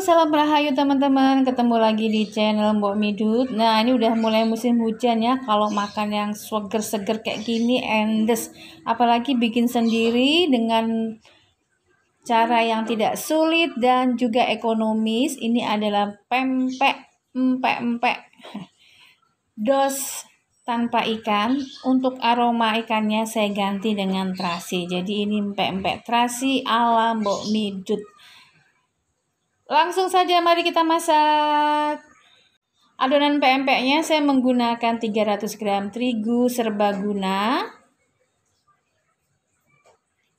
salam rahayu teman-teman. Ketemu lagi di channel Mbok Midut. Nah, ini udah mulai musim hujan ya. Kalau makan yang seger-seger kayak gini endes. Apalagi bikin sendiri dengan cara yang tidak sulit dan juga ekonomis. Ini adalah pempek, empek-empek. Dos tanpa ikan. Untuk aroma ikannya saya ganti dengan terasi. Jadi ini empek-empek terasi ala Mbok Midut Langsung saja mari kita masak. Adonan PMP-nya saya menggunakan 300 gram terigu serbaguna.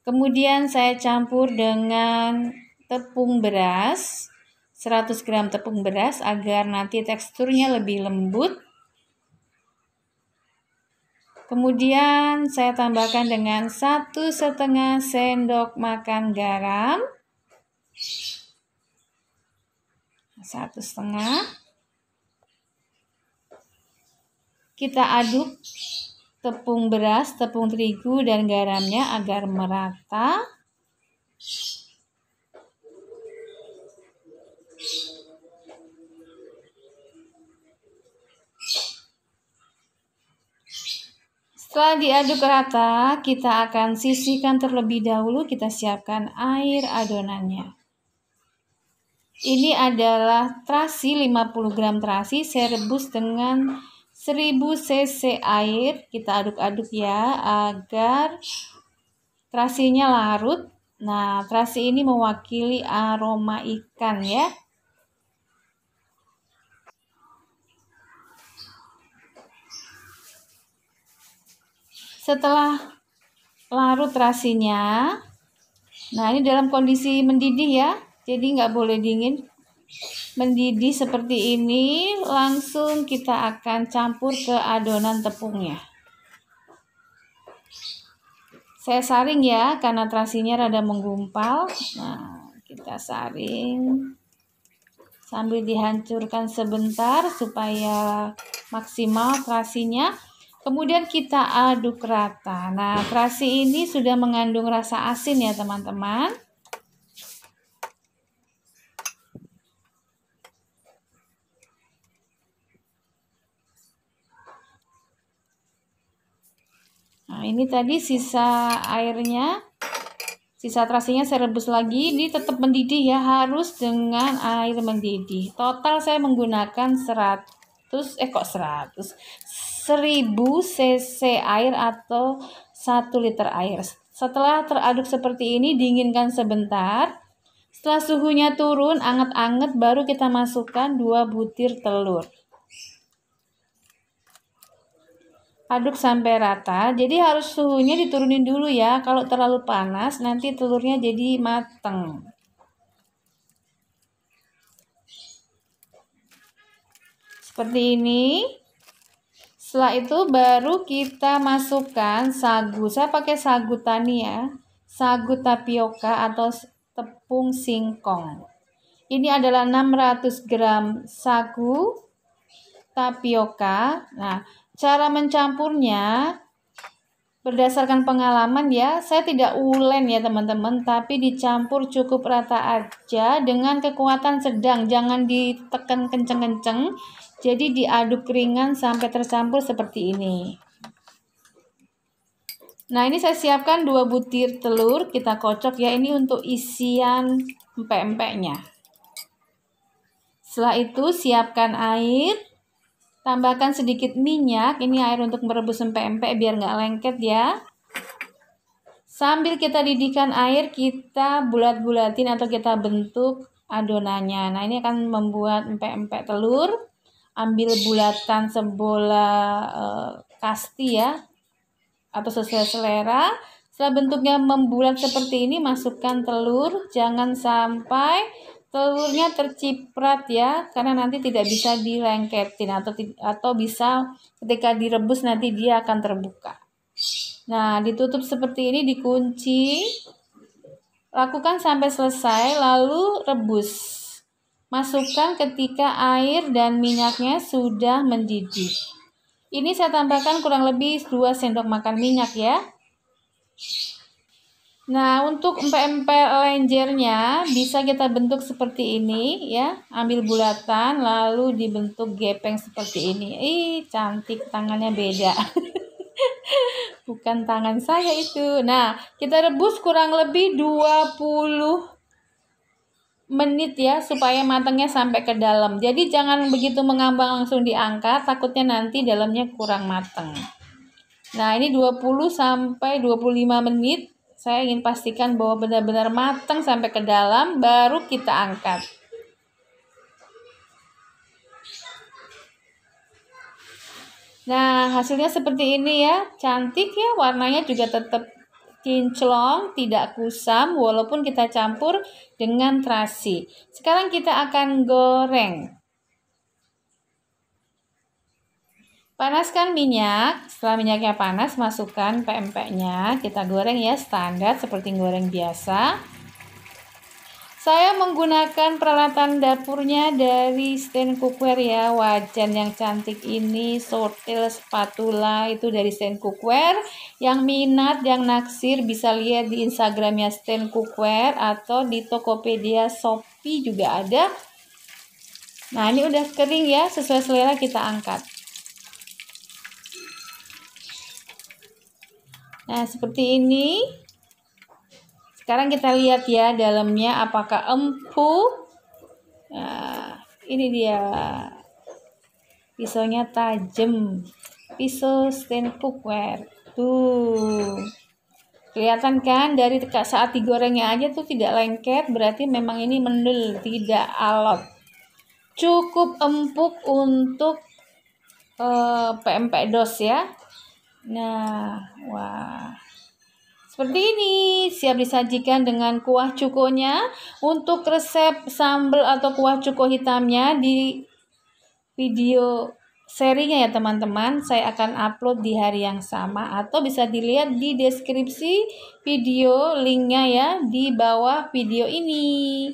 Kemudian saya campur dengan tepung beras, 100 gram tepung beras agar nanti teksturnya lebih lembut. Kemudian saya tambahkan dengan satu setengah sendok makan garam satu setengah kita aduk tepung beras, tepung terigu dan garamnya agar merata. Setelah diaduk rata, kita akan sisihkan terlebih dahulu kita siapkan air adonannya. Ini adalah terasi 50 gram terasi saya rebus dengan 1000 cc air. Kita aduk-aduk ya agar terasinya larut. Nah, terasi ini mewakili aroma ikan ya. Setelah larut terasinya, nah ini dalam kondisi mendidih ya jadi nggak boleh dingin mendidih seperti ini langsung kita akan campur ke adonan tepungnya saya saring ya karena terasinya rada menggumpal nah kita saring sambil dihancurkan sebentar supaya maksimal terasinya kemudian kita aduk rata nah terasi ini sudah mengandung rasa asin ya teman-teman ini tadi sisa airnya sisa terasinya saya rebus lagi ini tetap mendidih ya harus dengan air mendidih total saya menggunakan 100 eh kok 100 1000 cc air atau 1 liter air setelah teraduk seperti ini dinginkan sebentar setelah suhunya turun anget-anget baru kita masukkan 2 butir telur aduk sampai rata. Jadi harus suhunya diturunin dulu ya. Kalau terlalu panas nanti telurnya jadi mateng. Seperti ini. Setelah itu baru kita masukkan sagu. Saya pakai sagu tani ya. Sagu tapioka atau tepung singkong. Ini adalah 600 gram sagu tapioka. Nah, Cara mencampurnya berdasarkan pengalaman ya, saya tidak ulen ya teman-teman, tapi dicampur cukup rata aja dengan kekuatan sedang, jangan ditekan kenceng-kenceng, jadi diaduk ringan sampai tercampur seperti ini. Nah ini saya siapkan dua butir telur, kita kocok ya, ini untuk isian empek-empeknya. Setelah itu siapkan air, Tambahkan sedikit minyak, ini air untuk merebus empek biar nggak lengket ya. Sambil kita didihkan air, kita bulat-bulatin atau kita bentuk adonannya. Nah, ini akan membuat empek telur. Ambil bulatan sebola e, eh, kasti ya, atau sesuai selera. Setelah bentuknya membulat seperti ini, masukkan telur. Jangan sampai telurnya terciprat ya karena nanti tidak bisa dilengketin atau atau bisa ketika direbus nanti dia akan terbuka. Nah, ditutup seperti ini dikunci. Lakukan sampai selesai lalu rebus. Masukkan ketika air dan minyaknya sudah mendidih. Ini saya tambahkan kurang lebih 2 sendok makan minyak ya. Nah, untuk empel lenjernya bisa kita bentuk seperti ini ya. Ambil bulatan lalu dibentuk gepeng seperti ini. Ih, cantik tangannya beda. Bukan tangan saya itu. Nah, kita rebus kurang lebih 20 menit ya supaya matangnya sampai ke dalam. Jadi jangan begitu mengambang langsung diangkat, takutnya nanti dalamnya kurang matang. Nah, ini 20 sampai 25 menit saya ingin pastikan bahwa benar-benar matang sampai ke dalam baru kita angkat. Nah, hasilnya seperti ini ya. Cantik ya, warnanya juga tetap kinclong, tidak kusam walaupun kita campur dengan terasi. Sekarang kita akan goreng. Panaskan minyak, setelah minyaknya panas masukkan pempeknya, kita goreng ya standar seperti goreng biasa. Saya menggunakan peralatan dapurnya dari stand cookware ya, wajan yang cantik ini, sortil, spatula itu dari stand cookware. Yang minat, yang naksir bisa lihat di Instagramnya stand cookware atau di Tokopedia, Shopee juga ada. Nah ini udah kering ya, sesuai selera kita angkat. Nah, seperti ini. Sekarang kita lihat ya dalamnya apakah empuk. Nah, ini dia. Pisaunya tajam. Pisau stand cookware. Tuh. Kelihatan kan dari saat digorengnya aja tuh tidak lengket, berarti memang ini mendel, tidak alot. Cukup empuk untuk uh, eh, PMP dos ya. Nah, wah. Seperti ini, siap disajikan dengan kuah cukonya. Untuk resep sambal atau kuah cuko hitamnya di video serinya ya teman-teman saya akan upload di hari yang sama atau bisa dilihat di deskripsi video linknya ya di bawah video ini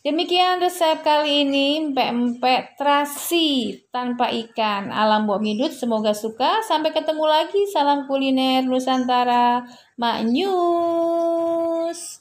Demikian resep kali ini pempek terasi tanpa ikan alam Mbok midut Semoga suka. Sampai ketemu lagi. Salam kuliner Nusantara. Mak News.